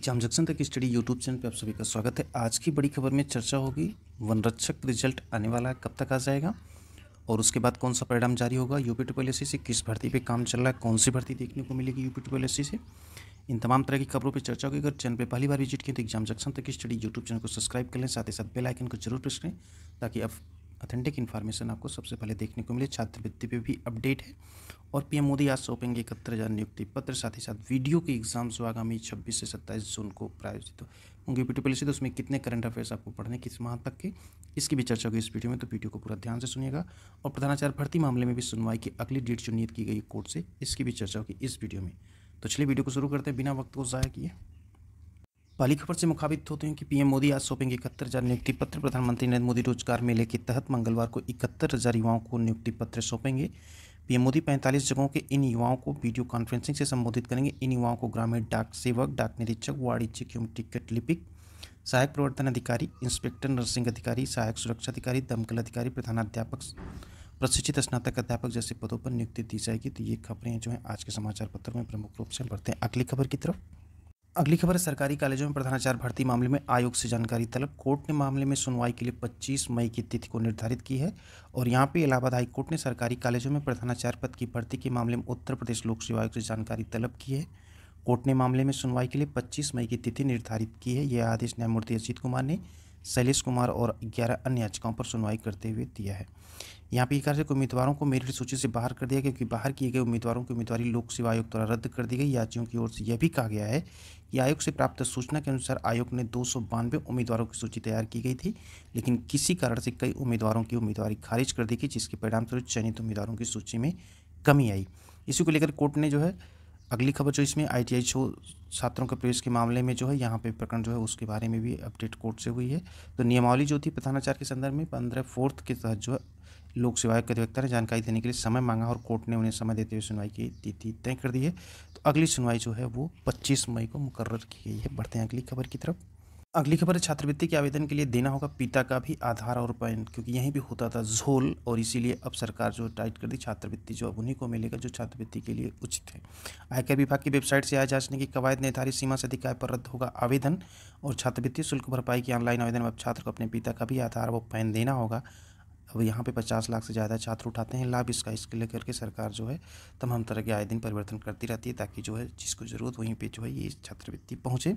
exam Junction तक study YouTube channel पे आप सभी का स्वागत है आज की बड़ी खबर में चर्चा होगी वनरक्षक रिजल्ट आने वाला है कब तक आ जाएगा और उसके बाद कौन सा परिणाम जारी होगा यूपी ट्यूब एस से किस भर्ती पे काम चल रहा है कौन सी भर्ती देखने को मिलेगी यूपी ट्रिपल एस से इन तमाम तरह की खबरों पर चर्चा होगी अगर चैनल पर पहली बार विजिट किए तो एग्जाम जंक्शन तक स्टडी यूट्यूब चैनल को सब्सक्राइब कर लें साथ ही साथ बेलाइकन को जरूर प्रेस करें ताकि आप अथेंटिक इन्फॉर्मेशन आपको सबसे पहले देखने को मिले छात्रवृत्ति पे भी अपडेट है और पीएम मोदी आज सौंपेंगे इकहत्तर हज़ार नियुक्ति पत्र साथ ही साथ वीडियो के एग्जाम जो आगामी छब्बीस से सत्ताईस जून को प्रायोजित होंगे पी पहले से तो उसमें कितने करंट अफेयर्स आपको पढ़ने किस माह तक के इसकी भी चर्चा होगी इस वीडियो में तो वीडियो को पूरा ध्यान से सुनिएगा और प्रधानाचार्य भर्ती मामले में भी सुनवाई की अगली डेट जो नियत की गई कोर्ट से इसकी भी चर्चा होगी इस वीडियो में तो चलिए वीडियो को शुरू करते हैं बिना वक्त को ज़ाया किए पहली खबर से मुखाबित होते हैं कि पीएम मोदी आज सौंपेंगे इकहत्तर हज़ार नियुक्ति पत्र प्रधानमंत्री नरेंद्र मोदी रोजगार मेले के तहत मंगलवार को इकहत्तर हज़ार युवाओं को नियुक्ति पत्र सौंपेंगे पीएम मोदी 45 जगहों के इन युवाओं को वीडियो कॉन्फ्रेंसिंग से संबोधित करेंगे इन युवाओं को ग्रामीण डाक सेवक डाक निरीक्षक वाणिज्यिक एवं टिकट लिपिक सहायक प्रवर्तन अधिकारी इंस्पेक्टर नर्सिंग अधिकारी सहायक सुरक्षा अधिकारी दमकल अधिकारी प्रधानाध्यापक प्रशिक्षित स्नातक अध्यापक जैसे पदों पर नियुक्ति दी जाएगी तो ये खबरें जो हैं आज के समाचार पत्रों में प्रमुख रूप से बढ़ते हैं अगली खबर की तरफ अगली खबर है सरकारी कॉलेजों में प्रधानाचार्य भर्ती मामले में आयोग से जानकारी तलब कोर्ट ने मामले में सुनवाई के लिए 25 मई की तिथि को निर्धारित की है और यहां पे इलाहाबाद हाई कोर्ट ने सरकारी कॉलेजों में प्रधानाचार्य पद की भर्ती के मामले में उत्तर प्रदेश लोक सेवा आयोग से जानकारी तलब की है कोर्ट ने मामले में सुनवाई के लिए पच्चीस मई की तिथि निर्धारित की है यह आदेश न्यायमूर्ति अजीत कुमार ने शैलेश कुमार और ग्यारह अन्य याचिकाओं पर सुनवाई करते हुए दिया है यहाँ पे एक कार्य उम्मीदवारों को मेरिट सूची से बाहर कर दिया क्योंकि बाहर किए गए उम्मीदवारों की उम्मीदवारी लोक सेवा आयोग द्वारा रद्द कर दी गई याचियों की ओर से यह भी कहा गया है कि आयोग से प्राप्त सूचना के अनुसार आयोग ने दो उम्मीदवारों की सूची तैयार की गई थी लेकिन किसी कारण से कई उम्मीदवारों की उम्मीदवारी खारिज कर दी गई जिसके परिणामस्वरूप चयनित उम्मीदवारों की सूची में कमी आई इसी को लेकर कोर्ट ने जो है अगली खबर जो इसमें आई टी छात्रों के प्रवेश के मामले में जो है यहाँ पे प्रकरण जो है उसके बारे में भी अपडेट कोर्ट से हुई है तो नियमावली जो थी प्रधानाचार के संदर्भ में पंद्रह फोर्थ के तहत जो है लोक सेवा के अधिवक्ता ने जानकारी देने के लिए समय मांगा और कोर्ट ने उन्हें समय देते हुए सुनवाई की तिथि तय कर दी है तो अगली सुनवाई जो है वो पच्चीस मई को मुकर्र की गई है बढ़ते हैं अगली खबर की तरफ अगली खबर है छात्रवृत्ति के आवेदन के लिए देना होगा पिता का भी आधार और पैन क्योंकि यहीं भी होता था झोल और इसीलिए अब सरकार जो टाइट कर दी छात्रवृत्ति जो अब उन्हीं को मिलेगा जो छात्रवृत्ति के लिए उचित है आयकर विभाग की वेबसाइट से आय जांचने की कवायद निर्धारित सीमा से अधिक आय पर रद्द होगा आवेदन और छात्रवृत्ति शुल्क भरपाई की ऑनलाइन आवेदन में छात्र को अपने पिता का भी आधार व पैन देना होगा अब यहाँ पे 50 लाख से ज़्यादा छात्र उठाते हैं लाभ इसका इसके लेकर के सरकार जो है तमाम तरह के आए दिन परिवर्तन करती रहती है ताकि जो है जिसको ज़रूरत वहीं पे जो है ये छात्रवृत्ति पहुँचे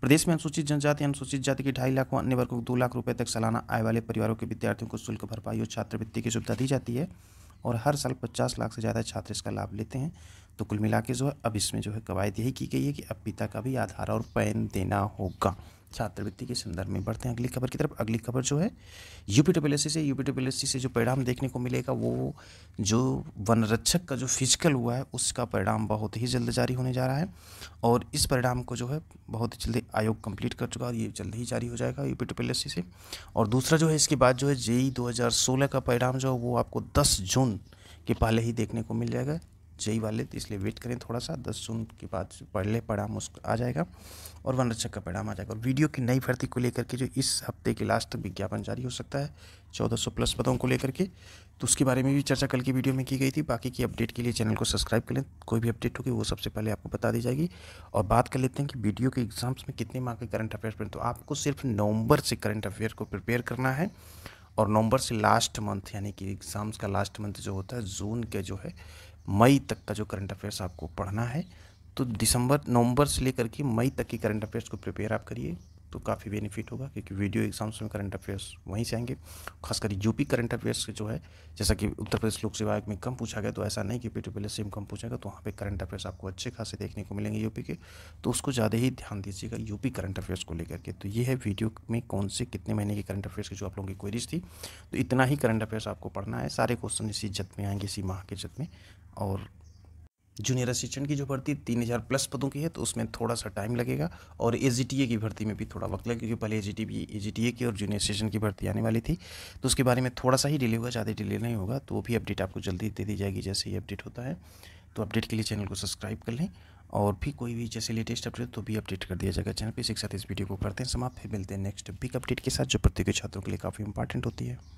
प्रदेश में अनुसूचित जनजाति अनुसूचित जाति के ढाई लाख व अन्य वर्ग को दो लाख रुपये तक सालाना आय वाले परिवारों के विद्यार्थियों को शुल्क भरपाई और छात्रवृत्ति की सुविधा दी जाती है और हर साल पचास लाख से ज़्यादा छात्र इसका लाभ लेते हैं तो कुल मिला जो है अब इसमें जो है कवायद यही की गई है कि अब पिता का भी आधार और पैन देना होगा छात्रवृत्ति के संदर्भ में बढ़ते हैं अगली खबर की तरफ अगली खबर जो है यूपी डब्ल्यूएससी से यूपी डब्ल्यूएससी से जो परिणाम देखने को मिलेगा वो जो वनरक्षक का जो फिजिकल हुआ है उसका परिणाम बहुत ही जल्द जारी होने जा रहा है और इस परिणाम को जो है बहुत ही जल्दी आयोग कंप्लीट कर चुका है और ये जल्द ही जारी हो जाएगा यू पी से और दूसरा जो है इसके बाद जो है जेई e दो का परिणाम जो है वो आपको दस जून के पहले ही देखने को मिल जाएगा जई वाले तो इसलिए वेट करें थोड़ा सा दस जून के बाद पढ़ ले परिणाम मुस्क आ जाएगा और वन रक्षक का परिणाम आ जाएगा और वीडियो की नई भर्ती को लेकर के जो इस हफ्ते के लास्ट तक विज्ञापन जारी हो सकता है चौदह सौ प्लस पदों को लेकर के तो उसके बारे में भी चर्चा कल की वीडियो में की गई थी बाकी की अपडेट के लिए चैनल को सब्सक्राइब करें कोई भी अपडेट होगी वो सबसे पहले आपको बता दी जाएगी और बात कर लेते हैं कि वीडियो के एग्जाम्स में कितने मार्क के करंट अफेयर्स पर तो आपको सिर्फ नवंबर से करंट अफेयर को प्रिपेयर करना है और नवंबर से लास्ट मंथ यानी कि एग्ज़ाम्स का लास्ट मंथ जो होता है जून के जो है मई तक का जो करंट अफेयर्स आपको पढ़ना है तो दिसंबर नवंबर से लेकर के मई तक की करंट अफेयर्स को प्रिपेयर आप करिए तो काफ़ी बेनिफिट होगा क्योंकि वीडियो एग्जाम्स में करंट अफेयर्स वहीं से आएंगे खासकर यूपी करंट अफेयर्स जो है जैसा कि उत्तर प्रदेश लोक सेवा आयोग में कम पूछा गया तो ऐसा नहीं कि पीटू पहले सेम कम पूछेगा तो वहाँ पे करंट अफेयर्स आपको अच्छे खासे देखने को मिलेंगे यूपी के तो उसको ज़्यादा ही ध्यान दीजिएगा यूपी करंट अफेयर्स को लेकर के तो ये है वीडियो में कौन से कितने महीने के करंट अफेयर्स की जो आप लोगों की क्वेरीज थी तो इतना ही करंट अफेयर्स आपको पढ़ना है सारे क्वेश्चन इसी जत में आएंगे इसी माह के जत में और जूनियर असिस्टेंट की जो भर्ती तीन हज़ार प्लस पदों की है तो उसमें थोड़ा सा टाइम लगेगा और ए की भर्ती में भी थोड़ा वक्त लगेगा क्योंकि पहले ए जी टी भी ए की और जूनियर असिस्टेंट की भर्ती आने वाली थी तो उसके बारे में थोड़ा सा ही डिले होगा ज़्यादा डिले नहीं होगा तो वो भी अपडेट आपको जल्दी दे दी जाएगी जैसे ही अपडेट होता है तो अपडेट के लिए चैनल को सब्सक्राइब कर लें और भी कोई भी जैसे लेटेस्ट अपडेट तो भी अपडेट कर दिया जाएगा चैनल पर इसी के साथ इस वीडियो को करते हैं समाप्त फिर मिलते हैं नेक्स्ट बिग अपडेट के साथ जो प्रत्येक छात्रों के लिए काफ़ी इंपॉर्टेंट होती है